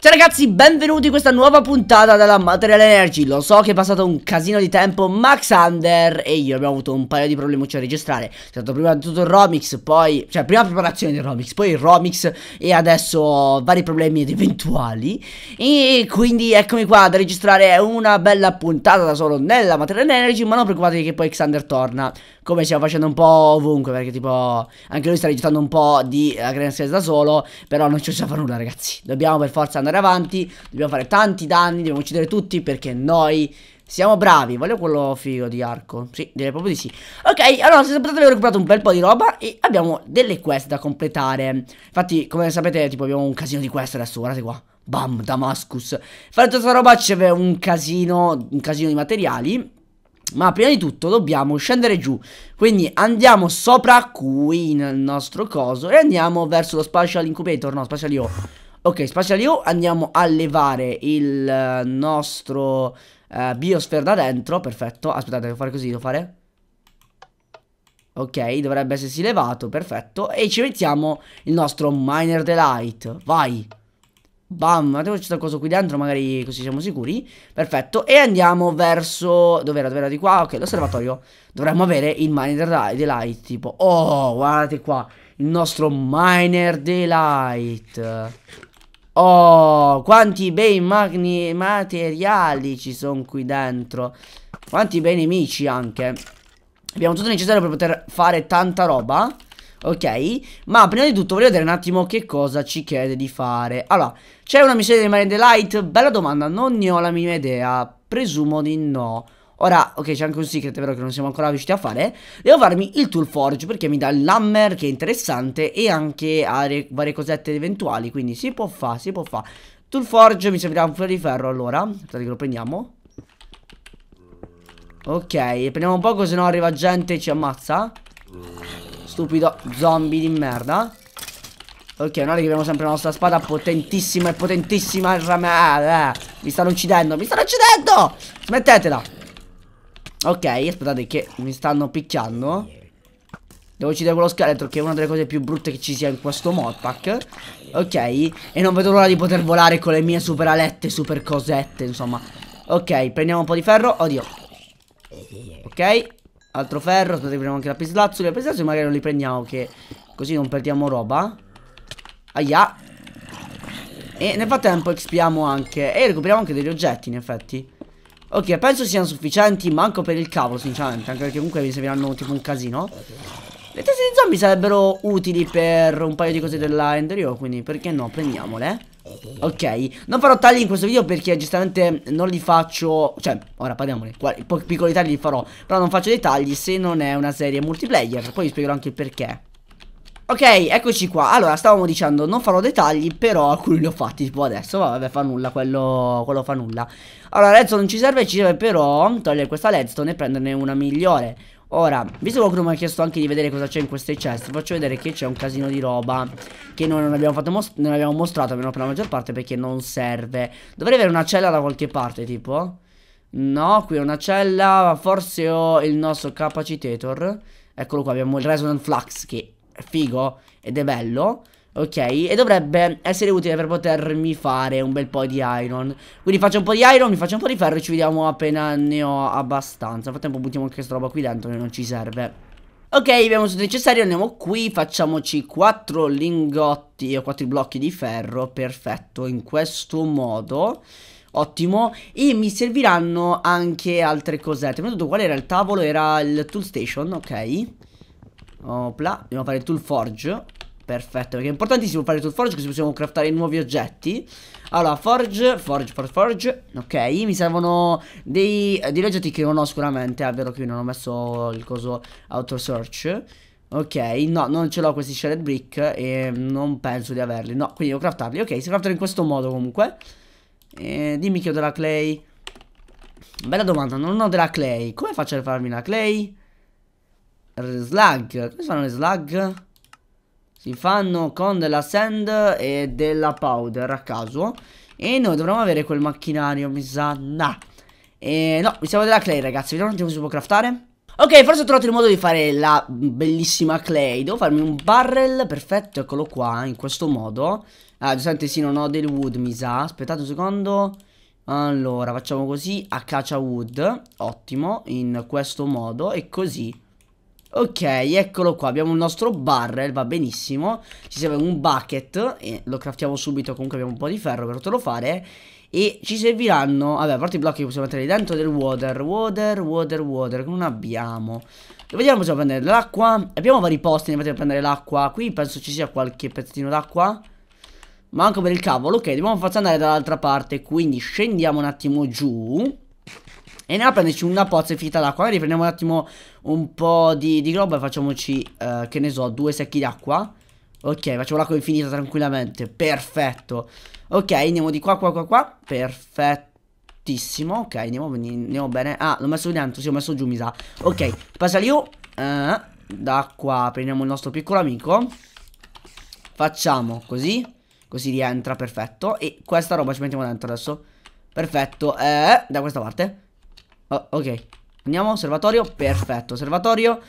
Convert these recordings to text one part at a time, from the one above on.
Ciao ragazzi, benvenuti in questa nuova puntata della Material Energy Lo so che è passato un casino di tempo Max Under e io abbiamo avuto un paio di problemi cioè, a registrare C'è stato prima di tutto il Romix, poi... Cioè, prima la preparazione del Romix, poi il Romix E adesso vari problemi ed eventuali E quindi eccomi qua da registrare una bella puntata da solo nella Material Energy Ma non preoccupatevi che poi Xander torna Come stiamo facendo un po' ovunque Perché tipo... Anche lui sta registrando un po' di eh, Grand Series da solo Però non ci possiamo fare nulla ragazzi Dobbiamo per forza andare andare avanti, dobbiamo fare tanti danni, dobbiamo uccidere tutti perché noi siamo bravi, voglio quello figo di arco Sì, direi proprio di sì Ok, allora se sapete abbiamo recuperato un bel po' di roba E abbiamo delle quest da completare Infatti, come sapete, tipo abbiamo un casino di quest adesso Guardate qua Bam, Damascus Fare tutta questa roba c'è un casino Un casino di materiali ma prima di tutto dobbiamo scendere giù Quindi andiamo sopra qui nel nostro coso E andiamo verso lo Spatial Incubator No, Spatial Io Ok, Spatial EU andiamo a levare il eh, nostro eh, biosphere da dentro, perfetto. Aspettate, devo fare così, devo fare... Ok, dovrebbe essersi levato, perfetto. E ci mettiamo il nostro Miner Delight. Vai! Bam, mettiamoci questa cosa qui dentro, magari così siamo sicuri. Perfetto, e andiamo verso... Dov'era, dov'era di qua? Ok, l'osservatorio. Dovremmo avere il Miner Delight, tipo... Oh, guardate qua, il nostro Miner Delight. Oh, quanti bei materiali ci sono qui dentro. Quanti bei nemici anche. Abbiamo tutto il necessario per poter fare tanta roba. Ok, ma prima di tutto voglio vedere un attimo che cosa ci chiede di fare Allora, c'è una missione di Marine Delight? Bella domanda, non ne ho la minima idea Presumo di no Ora, ok, c'è anche un secret, è vero che non siamo ancora riusciti a fare. Devo farmi il tool forge perché mi dà il l'hammer che è interessante e anche varie cosette eventuali. Quindi si può fare, si può fare. Tool forge mi servirà un filo di ferro allora. Aspetta che lo prendiamo. Ok, prendiamo un poco, se no arriva gente e ci ammazza. Stupido zombie di merda. Ok, non è che abbiamo sempre la nostra spada potentissima e potentissima. Eh, eh. Mi stanno uccidendo, mi stanno uccidendo! Smettetela! Ok, aspettate che mi stanno picchiando Devo uccidere quello scheletro che è una delle cose più brutte che ci sia in questo modpack Ok, e non vedo l'ora di poter volare con le mie super alette, super cosette, insomma Ok, prendiamo un po' di ferro, oddio Ok, altro ferro, aspettate prendiamo anche la pislazzuli La pislazzuli magari non li prendiamo che così non perdiamo roba Aia E nel frattempo expiamo anche, e recuperiamo anche degli oggetti in effetti Ok, penso siano sufficienti, manco per il cavolo, sinceramente, anche perché comunque mi serviranno tipo un casino. Le teste di zombie sarebbero utili per un paio di cose della Enderio, quindi perché no, prendiamole. Ok, non farò tagli in questo video perché giustamente non li faccio, cioè, ora parliamone, piccoli tagli li farò, però non faccio dei tagli se non è una serie multiplayer, poi vi spiegherò anche il perché. Ok, eccoci qua. Allora, stavamo dicendo, non farò dettagli, però alcuni li ho fatti, tipo adesso, vabbè, fa nulla, quello, quello fa nulla. Allora, redstone non ci serve, ci serve però togliere questa redstone e prenderne una migliore. Ora, visto che qualcuno mi ha chiesto anche di vedere cosa c'è in queste chest, faccio vedere che c'è un casino di roba che noi non abbiamo, non abbiamo mostrato, almeno per la maggior parte, perché non serve. Dovrei avere una cella da qualche parte, tipo... No, qui è una cella, forse ho il nostro capacitator Eccolo qua, abbiamo il Resonant Flux che figo ed è bello. Ok, e dovrebbe essere utile per potermi fare un bel po' di iron Quindi faccio un po' di iron, mi faccio un po' di ferro e ci vediamo appena ne ho abbastanza Nel frattempo buttiamo anche questa roba qui dentro che non ci serve Ok, abbiamo tutto necessario, andiamo qui, facciamoci 4 lingotti o 4 blocchi di ferro Perfetto, in questo modo Ottimo, e mi serviranno anche altre cosette Prima di tutto qual era il tavolo? Era il tool station, ok Opla, oh, dobbiamo fare il tool forge Perfetto, perché è importantissimo fare il tool forge così possiamo craftare nuovi oggetti Allora, forge, forge, forge, forge Ok, mi servono dei, degli oggetti che non ho sicuramente È vero che non ho messo il coso auto search Ok, no, non ce l'ho questi shredded brick e non penso di averli No, quindi devo craftarli Ok, si craftano in questo modo comunque e Dimmi che ho della clay Bella domanda, non ho della clay Come faccio a farmi la clay? slug. Come si fanno le slug? Si fanno con della sand e della powder a caso. E noi dovremmo avere quel macchinario, mi sa. Nah. E no, mi serve della clay, ragazzi. Vediamo un attimo se si può craftare. Ok, forse ho trovato il modo di fare la bellissima clay. Devo farmi un barrel, perfetto, eccolo qua, in questo modo. Ah, giustamente sì, non ho del wood, mi sa. Aspettate un secondo. Allora, facciamo così, a caccia wood. Ottimo, in questo modo, e così. Ok, eccolo qua, abbiamo il nostro barrel, va benissimo Ci serve un bucket, e lo craftiamo subito, comunque abbiamo un po' di ferro per poterlo fare E ci serviranno, vabbè, a parte i blocchi che possiamo mettere dentro del water Water, water, water, che non abbiamo Vediamo, possiamo prendere l'acqua Abbiamo vari posti, andiamo a prendere l'acqua Qui penso ci sia qualche pezzettino d'acqua Manco per il cavolo, ok, dobbiamo farci andare dall'altra parte Quindi scendiamo un attimo giù e andiamo a prenderci una pozza infinita d'acqua. Magari un attimo un po' di, di globo e facciamoci, uh, che ne so, due secchi d'acqua. Ok, facciamo l'acqua infinita tranquillamente. Perfetto. Ok, andiamo di qua, qua, qua, qua. Perfettissimo. Ok, andiamo, andiamo bene. Ah, l'ho messo dentro, sì, ho messo giù, mi sa. Ok, passa lì. Uh, da qua prendiamo il nostro piccolo amico. Facciamo così. Così rientra, perfetto. E questa roba ci mettiamo dentro adesso. Perfetto, eh, da questa parte. Oh, ok. Andiamo, osservatorio. Perfetto, osservatorio.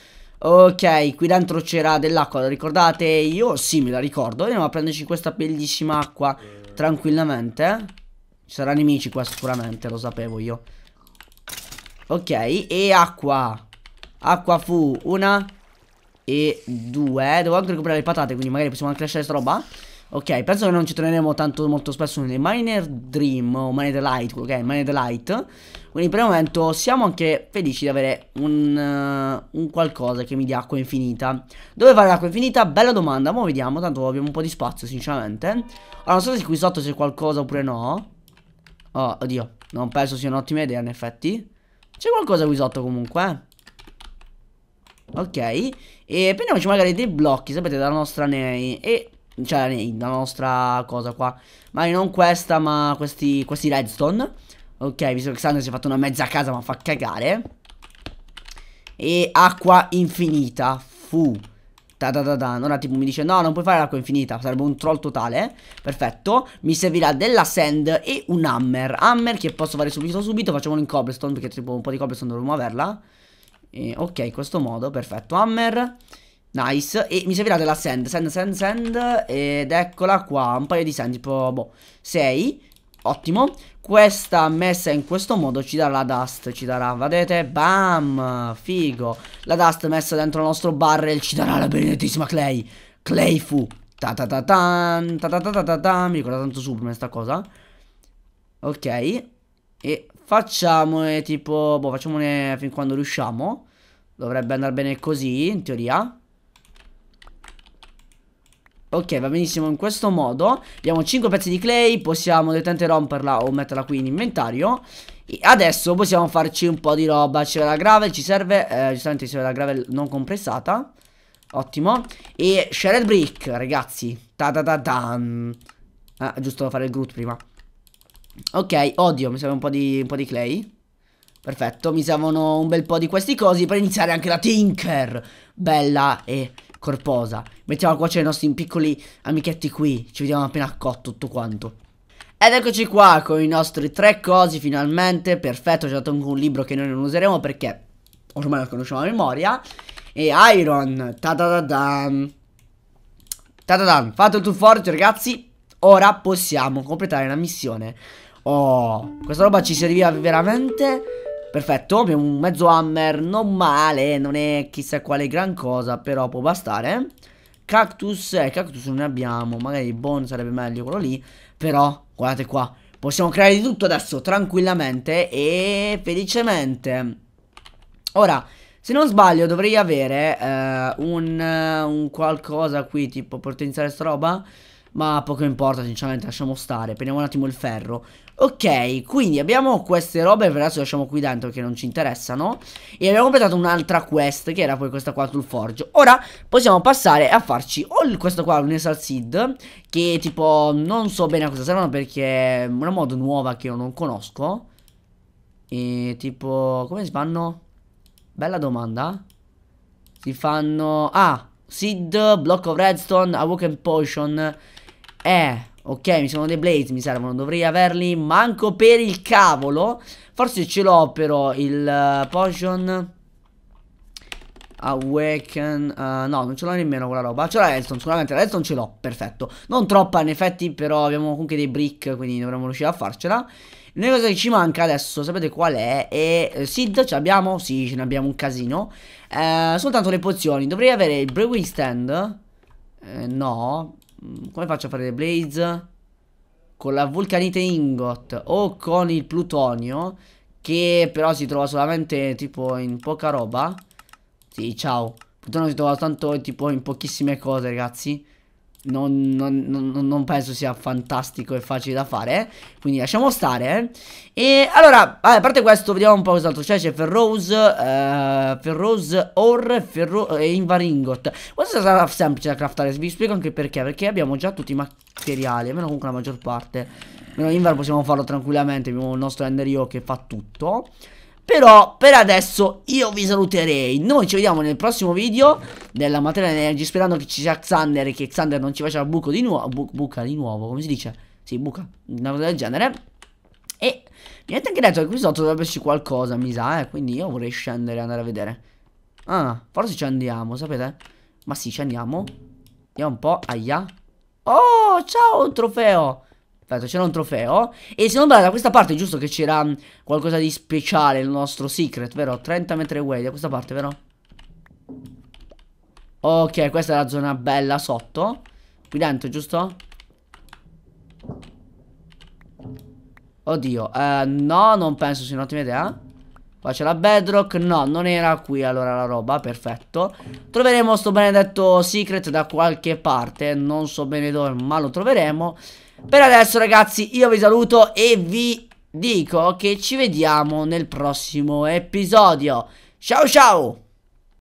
Ok, qui dentro c'era dell'acqua, la ricordate? Io sì, me la ricordo. Andiamo a prenderci questa bellissima acqua tranquillamente. Ci saranno nemici qua sicuramente, lo sapevo io. Ok, e acqua. Acqua fu una e due. Devo anche recuperare le patate, quindi magari possiamo anche lasciare sta roba. Ok, penso che non ci torneremo tanto molto spesso nei Miner Dream o Miner Light, ok, Miner Light. Quindi per il momento siamo anche felici di avere un, uh, un qualcosa che mi dia acqua infinita. Dove va l'acqua infinita? Bella domanda, ma vediamo, tanto abbiamo un po' di spazio sinceramente. Allora, non so se qui sotto c'è qualcosa oppure no. Oh, oddio, non penso sia un'ottima idea in effetti. C'è qualcosa qui sotto comunque, eh. Ok, e prendiamoci magari dei blocchi, sapete, dalla nostra Nei e cioè la nostra cosa qua. Ma non questa, ma questi, questi redstone. Ok, visto che Xander si è fatto una mezza casa, ma fa cagare. E acqua infinita. Fu. da -da -da -da. Ora tipo mi dice no non puoi fare l'acqua infinita Sarebbe un troll totale Perfetto Mi servirà della sand e un hammer Hammer che posso fare subito subito Facciamolo in cobblestone perché tipo un po' di cobblestone dovremmo averla e, Ok in questo modo perfetto Hammer Nice E mi servirà della sand Sand, sand, sand Ed eccola qua Un paio di sand Tipo, boh 6 Ottimo Questa messa in questo modo Ci darà la dust Ci darà Vedete Bam Figo La dust messa dentro il nostro barrel Ci darà la benedettissima clay Clay fu Ta ta ta tan Ta ta ta ta, ta, ta. Mi ricorda tanto Superman sta cosa Ok E facciamone tipo Boh facciamone fin quando riusciamo Dovrebbe andare bene così In teoria Ok, va benissimo in questo modo. Abbiamo 5 pezzi di clay, possiamo direttamente romperla o metterla qui in inventario. E adesso possiamo farci un po' di roba. Ci serve la gravel, ci serve, eh, giustamente ci serve la gravel non compressata. Ottimo. E shredded brick, ragazzi. Ta da da da Ah, giusto fare il groot prima. Ok, odio, mi serve un po' di, un po di clay. Perfetto, mi servono un bel po' di questi cosi per iniziare anche la tinker. Bella e corposa. Mettiamo a cuocere i nostri piccoli amichetti qui. Ci vediamo appena cotto tutto quanto. Ed eccoci qua con i nostri tre cosi finalmente. Perfetto, ci ho dato anche un libro che noi non useremo perché ormai lo conosciamo a memoria. E Iron, ta da da dan. da dan, fatto il tuo forte ragazzi. Ora possiamo completare la missione. Oh, questa roba ci serviva veramente Perfetto, abbiamo un mezzo hammer, non male, non è chissà quale gran cosa, però può bastare. Cactus, eh, cactus non ne abbiamo, magari bone sarebbe meglio quello lì, però guardate qua, possiamo creare di tutto adesso tranquillamente e felicemente. Ora, se non sbaglio dovrei avere eh, un, un qualcosa qui, tipo potenziare sta roba... Ma poco importa sinceramente lasciamo stare Prendiamo un attimo il ferro Ok quindi abbiamo queste robe Per adesso le lasciamo qui dentro che non ci interessano E abbiamo completato un'altra quest Che era poi questa qua sul forge Ora possiamo passare a farci O questo qua l'Unesal Seed Che tipo non so bene a cosa servono Perché è una mod nuova che io non conosco E tipo come si fanno? Bella domanda Si fanno Ah Seed, Block of Redstone, Awoken Potion eh, ok, mi sono dei blaze, mi servono, dovrei averli manco per il cavolo. Forse ce l'ho però il uh, potion... Awaken uh, No, non ce l'ho nemmeno quella roba Ce l'ho la redstone, sicuramente la redstone ce l'ho, perfetto Non troppa in effetti, però abbiamo comunque dei brick Quindi dovremmo riuscire a farcela L'unica cosa che ci manca adesso, sapete qual è? E eh, Sid ce l'abbiamo? Sì, ce ne abbiamo un casino eh, Soltanto le pozioni Dovrei avere il Brewing Stand eh, No Mm, come faccio a fare le blaze? Con la vulcanite ingot o con il plutonio Che però si trova solamente tipo in poca roba Sì, ciao Plutonio si trova tanto tipo in pochissime cose, ragazzi non, non, non, non, penso sia fantastico e facile da fare. Eh? Quindi lasciamo stare. Eh? E allora, a parte questo, vediamo un po' cos'altro c'è. Cioè, c'è Ferrose, eh, Ferrose Or Ferro, e eh, Invaringot. Questo sarà semplice da craftare. Vi spiego anche perché. Perché abbiamo già tutti i materiali, almeno comunque la maggior parte. Meno Invar possiamo farlo tranquillamente. Abbiamo il nostro Ender Yo che fa tutto. Però per adesso io vi saluterei Noi ci vediamo nel prossimo video Della materia energy Sperando che ci sia Xander E che Xander non ci faccia buco di nuovo bu Buca di nuovo come si dice? Sì buca Una cosa del genere E mi avete anche detto che qui sotto dovrebbe esserci qualcosa Mi sa eh Quindi io vorrei scendere e andare a vedere Ah forse ci andiamo sapete? Ma sì ci andiamo Andiamo un po' Aia Oh ciao un trofeo Tanto c'era un trofeo. E se non vado da questa parte, è giusto che c'era mm, qualcosa di speciale, il nostro secret, vero? 30 metri away, da questa parte, vero? Ok, questa è la zona bella sotto. Qui dentro, giusto? Oddio, eh, no, non penso sia un'ottima idea. Qua c'è la bedrock, no, non era qui allora la roba, perfetto Troveremo sto benedetto secret da qualche parte, non so bene dove, ma lo troveremo per adesso ragazzi io vi saluto e vi dico che ci vediamo nel prossimo episodio. Ciao ciao!